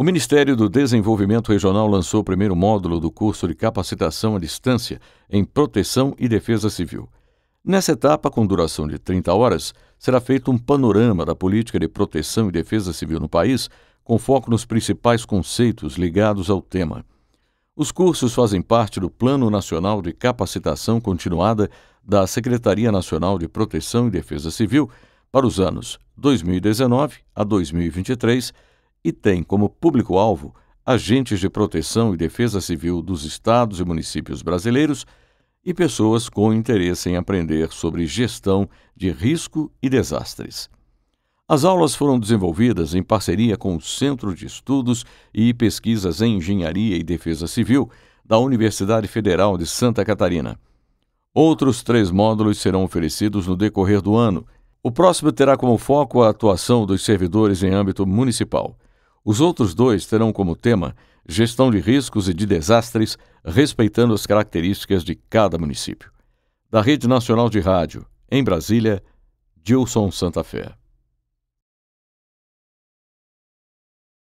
O Ministério do Desenvolvimento Regional lançou o primeiro módulo do curso de capacitação à distância em proteção e defesa civil. Nessa etapa, com duração de 30 horas, será feito um panorama da política de proteção e defesa civil no país, com foco nos principais conceitos ligados ao tema. Os cursos fazem parte do Plano Nacional de Capacitação Continuada da Secretaria Nacional de Proteção e Defesa Civil para os anos 2019 a 2023 e tem como público-alvo agentes de proteção e defesa civil dos estados e municípios brasileiros e pessoas com interesse em aprender sobre gestão de risco e desastres. As aulas foram desenvolvidas em parceria com o Centro de Estudos e Pesquisas em Engenharia e Defesa Civil da Universidade Federal de Santa Catarina. Outros três módulos serão oferecidos no decorrer do ano. O próximo terá como foco a atuação dos servidores em âmbito municipal. Os outros dois terão como tema gestão de riscos e de desastres, respeitando as características de cada município. Da Rede Nacional de Rádio, em Brasília, Dilson Santa Fé.